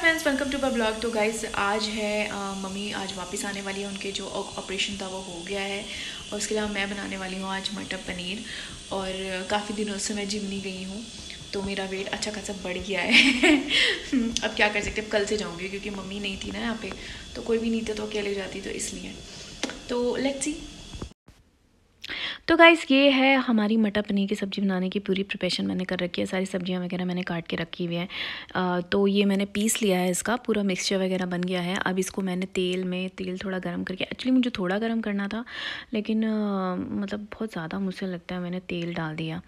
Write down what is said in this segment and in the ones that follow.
friends welcome to my blog तो guys आज है मम्मी आज वापस आने वाली है उनके जो ऑपरेशन था वो हो गया है और उसके अलावा मैं बनाने वाली हूँ आज मटर पनीर और काफ़ी दिनों से मैं जिम नहीं गई हूँ तो मेरा वेट अच्छा खासा बढ़ गया है अब क्या कर सकते अब कल से जाऊँगी क्योंकि मम्मी नहीं थी ना यहाँ पे तो कोई भी नहीं था तो अकेले जाती तो इसलिए तो लेट्स सी तो गाइस ये है हमारी मटर पनीर की सब्ज़ी बनाने की पूरी प्रिपरेशन मैंने कर रखी है सारी सब्जियां वगैरह मैंने काट के रखी हुई हैं तो ये मैंने पीस लिया है इसका पूरा मिक्सचर वगैरह बन गया है अब इसको मैंने तेल में तेल थोड़ा गर्म करके एक्चुअली मुझे थोड़ा गर्म करना था लेकिन आ, मतलब बहुत ज़्यादा मुझसे लगता है मैंने तेल डाल दिया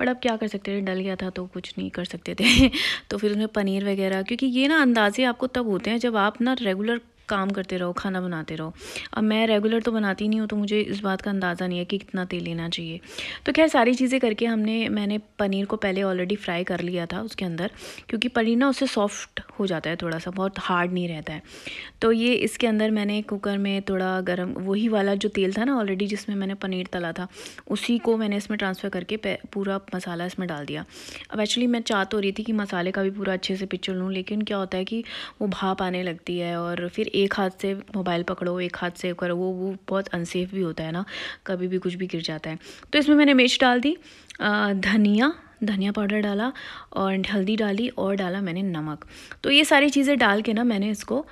बट अब क्या कर सकते थे डल गया था तो कुछ नहीं कर सकते थे तो फिर उसमें पनीर वगैरह क्योंकि ये ना अंदाजे आपको तब होते हैं जब आप ना रेगुलर काम करते रहो खाना बनाते रहो अब मैं रेगुलर तो बनाती नहीं हूँ तो मुझे इस बात का अंदाज़ा नहीं है कि कितना तेल लेना चाहिए तो खैर सारी चीज़ें करके हमने मैंने पनीर को पहले ऑलरेडी फ्राई कर लिया था उसके अंदर क्योंकि पनीर ना उससे सॉफ्ट हो जाता है थोड़ा सा बहुत हार्ड नहीं रहता है तो ये इसके अंदर मैंने कुकर में थोड़ा गर्म वही वाला जो तेल था ना ऑलरेडी जिसमें मैंने पनीर तला था उसी को मैंने इसमें ट्रांसफ़र करके पूरा मसाला इसमें डाल दिया अब एक्चुअली मैं चाह तो रही थी कि मसाले का भी पूरा अच्छे से पिक्चर लूँ लेकिन क्या होता है कि वो भाप आने लगती है और फिर एक हाथ से मोबाइल पकड़ो एक हाथ से करो वो वो बहुत अनसेफ भी होता है ना कभी भी कुछ भी गिर जाता है तो इसमें मैंने मिर्च डाल दी धनिया धनिया पाउडर डाला और हल्दी डाली और डाला मैंने नमक तो ये सारी चीज़ें डाल के ना मैंने इसको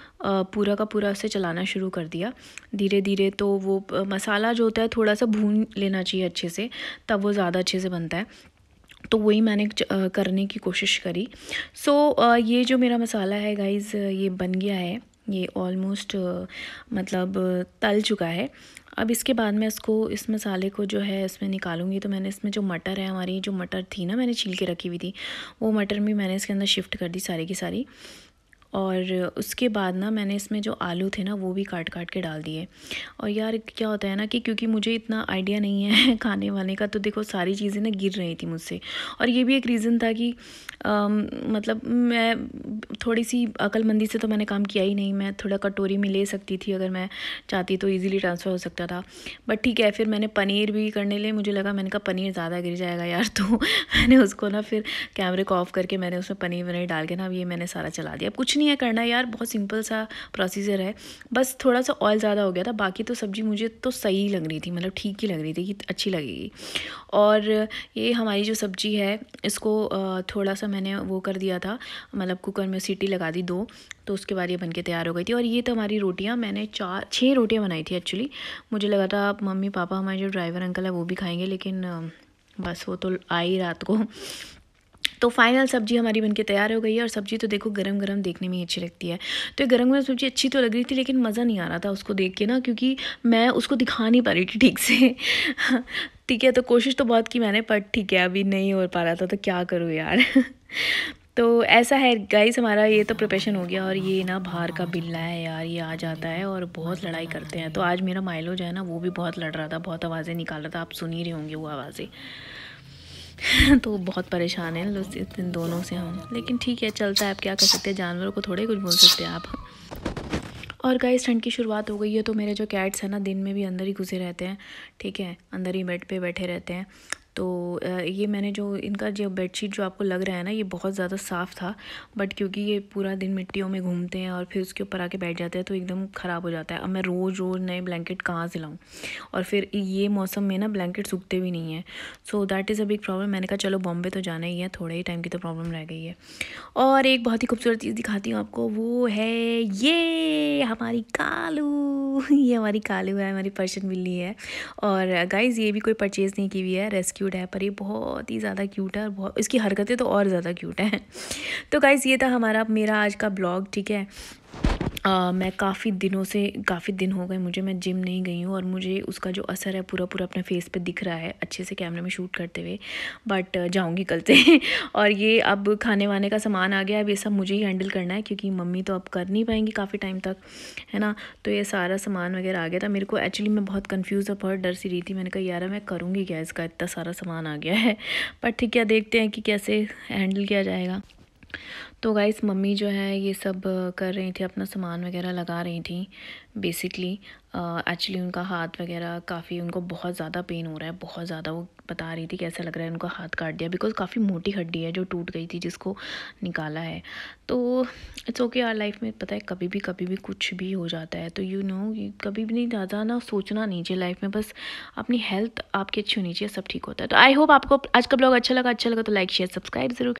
पूरा का पूरा उसे चलाना शुरू कर दिया धीरे धीरे तो वो मसाला जो होता है थोड़ा सा भून लेना चाहिए अच्छे से तब वो ज़्यादा अच्छे से बनता है तो वही मैंने करने की कोशिश करी सो so, ये जो मेरा मसाला है गाइज़ ये बन गया है ये ऑलमोस्ट मतलब तल चुका है अब इसके बाद मैं इसको इस मसाले को जो है इसमें निकालूंगी तो मैंने इसमें जो मटर है हमारी जो मटर थी ना मैंने छील के रखी हुई थी वो मटर भी मैंने इसके अंदर शिफ्ट कर दी सारी की सारी और उसके बाद ना मैंने इसमें जो आलू थे ना वो भी काट काट के डाल दिए और यार क्या होता है ना कि क्योंकि मुझे इतना आइडिया नहीं है खाने वाने का तो देखो सारी चीज़ें ना गिर रही थी मुझसे और ये भी एक रीज़न था कि आ, मतलब मैं थोड़ी सी अकलमंदी से तो मैंने काम किया ही नहीं मैं थोड़ा कटोरी में ले सकती थी अगर मैं चाहती तो ईज़िली ट्रांसफ़र हो सकता था बट ठीक है फिर मैंने पनीर भी करने लिए मुझे लगा मैंने कहा पनीर ज़्यादा गिर जाएगा यार तो मैंने उसको ना फिर कैमरे को ऑफ़ करके मैंने उसमें पनीर वनीर डाल के ना ये मैंने सारा चला दिया कुछ नहीं नहीं है करना यार बहुत सिंपल सा प्रोसीजर है बस थोड़ा सा ऑयल ज़्यादा हो गया था बाकी तो सब्ज़ी मुझे तो सही लग रही थी मतलब ठीक ही लग रही थी कि अच्छी लगेगी और ये हमारी जो सब्ज़ी है इसको थोड़ा सा मैंने वो कर दिया था मतलब कुकर में सीटी लगा दी दो तो उसके बाद ये बन तैयार हो गई थी और ये तो हमारी रोटियाँ मैंने चार छः रोटियाँ बनाई थी एक्चुअली मुझे लगा था मम्मी पापा हमारे जो ड्राइवर अंकल है वो भी खाएंगे लेकिन बस वो तो आई रात को तो फाइनल सब्जी हमारी बनके तैयार हो गई है और सब्जी तो देखो गरम गरम देखने में ही अच्छी लगती है तो ये गरम गरम सब्जी अच्छी तो लग रही थी लेकिन मज़ा नहीं आ रहा था उसको देख के ना क्योंकि मैं उसको दिखा नहीं पा रही थी ठीक से ठीक है तो कोशिश तो बहुत की मैंने पर ठीक है अभी नहीं हो पा रहा था तो क्या करूँ यार तो ऐसा है गाइस हमारा ये तो प्रोफेशन हो गया और ये ना बाहर का बिल्ला है यार ये आ जाता है और बहुत लड़ाई करते हैं तो आज मेरा माइलो जो है ना वो भी बहुत लड़ रहा था बहुत आवाज़ें निकाल रहा था आप सुन ही रहे होंगे वो आवाज़ें तो बहुत परेशान है इस दोनों से हम लेकिन ठीक है चलता है आप क्या कर सकते हैं जानवरों को थोड़े कुछ बोल सकते हैं आप और गाइस ठंड की शुरुआत हो गई है तो मेरे जो कैट्स हैं ना दिन में भी अंदर ही घुसे रहते हैं ठीक है अंदर ही बेड पे बैठे रहते हैं तो ये मैंने जो इनका जो बेडशीट जो आपको लग रहा है ना ये बहुत ज़्यादा साफ़ था बट क्योंकि ये पूरा दिन मिट्टियों में घूमते हैं और फिर उसके ऊपर आके बैठ जाते हैं तो एकदम ख़राब हो जाता है अब मैं रोज़ रोज़ नए ब्लैंकेट कहाँ से लाऊँ और फिर ये मौसम में ना ब्लैंकेट सूखते भी नहीं हैं so that is a big problem मैंने कहा चलो बॉम्बे तो जाना ही है थोड़े ही टाइम की तो प्रॉब्लम रह गई है और एक बहुत ही खूबसूरत चीज़ दिखाती हूँ आपको वो है ये हमारी कालू ये हमारी कालू है हमारी पर्शन बिल्ली है और गाइज़ ये भी कोई परचेज़ नहीं की हुई है रेस्क्यू क्यूट है पर ये बहुत ही ज़्यादा क्यूट है और बहुत इसकी हरकतें तो और ज़्यादा क्यूट हैं तो गाइज़ ये था हमारा मेरा आज का ब्लॉग ठीक है मैं काफ़ी दिनों से काफ़ी दिन हो गए मुझे मैं जिम नहीं गई हूँ और मुझे उसका जो असर है पूरा पूरा अपने फेस पे दिख रहा है अच्छे से कैमरे में शूट करते हुए बट जाऊँगी कल से और ये अब खाने वाने का सामान आ गया अब ये सब मुझे ही हैंडल करना है क्योंकि मम्मी तो अब कर नहीं पाएंगी काफ़ी टाइम तक है ना तो ये सारा सामान वगैरह आ गया था मेरे को एक्चुअली मैं बहुत कन्फ्यूज़ और बहुत डर सी रही थी मैंने कहा यार मैं करूँगी क्या इसका इतना सारा सामान आ गया है बट ठीक है देखते हैं कि कैसे हैंडल किया जाएगा तो गाइस मम्मी जो है ये सब कर रही थी अपना सामान वगैरह लगा रही थी बेसिकली एक्चुअली उनका हाथ वगैरह काफ़ी उनको बहुत ज़्यादा पेन हो रहा है बहुत ज़्यादा वो बता रही थी कैसा लग रहा है उनका हाथ काट दिया बिकॉज काफ़ी मोटी हड्डी है जो टूट गई थी जिसको निकाला है तो इट्स ओके आर लाइफ में पता है कभी भी कभी भी कुछ भी हो जाता है तो यू you नो know, कभी भी नहीं ज़्यादा ना सोचना नहीं चाहिए लाइफ में बस अपनी हेल्थ आपकी अच्छी होनी चाहिए सब ठीक होता है तो आई होप आपको आज का ब्लॉग अच्छा लगा अच्छा लगा तो लाइक शेयर सब्सक्राइब जरूर